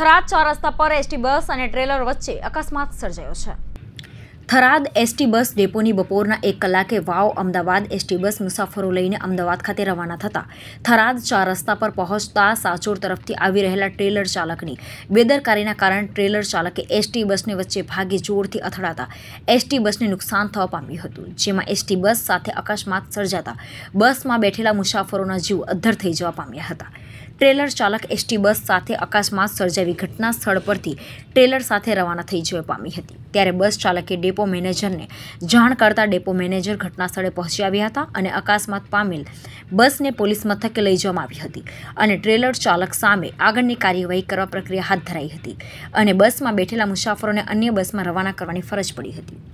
થરાદ ચાર રસ્તા પર એસટી બસ અને ટ્રેલર વચ્ચે અકસ્માત સર્જાયો છે થરાદ એસટી બસ ડેપોની બપોરના એક કલાકે વાવ અમદાવાદ એસટી બસ મુસાફરો લઈને અમદાવાદ ખાતે રવાના થતા થરાદ ચાર રસ્તા પર પહોંચતા સાચોર તરફથી આવી રહેલા ટ્રેલર ચાલકની બેદરકારીના કારણે ટ્રેલર ચાલકે એસટી બસને વચ્ચે ભાગે જોરથી અથડાતા એસટી બસને નુકસાન થવા પામ્યું હતું જેમાં એસટી બસ સાથે અકસ્માત સર્જાતા બસમાં બેઠેલા મુસાફરોના જીવ અદ્ધર થઈ જવા પામ્યા હતા ટ્રેલર ચાલક એસટી બસ સાથે અકસ્માત સર્જાવી ઘટના સ્થળ પરથી ટ્રેલર સાથે રવાના થઈ જવા પામી હતી ત્યારે બસ ચાલકે ડેપો મેનેજરને જાણ કરતા ડેપો મેનેજર ઘટના સ્થળે પહોંચી આવ્યા હતા અને અકસ્માત પામેલ બસને પોલીસ મથકે લઈ જવામાં આવી હતી અને ટ્રેલર ચાલક સામે આગળની કાર્યવાહી કરવા પ્રક્રિયા હાથ ધરાઈ હતી અને બસમાં બેઠેલા મુસાફરોને અન્ય બસમાં રવાના કરવાની ફરજ પડી હતી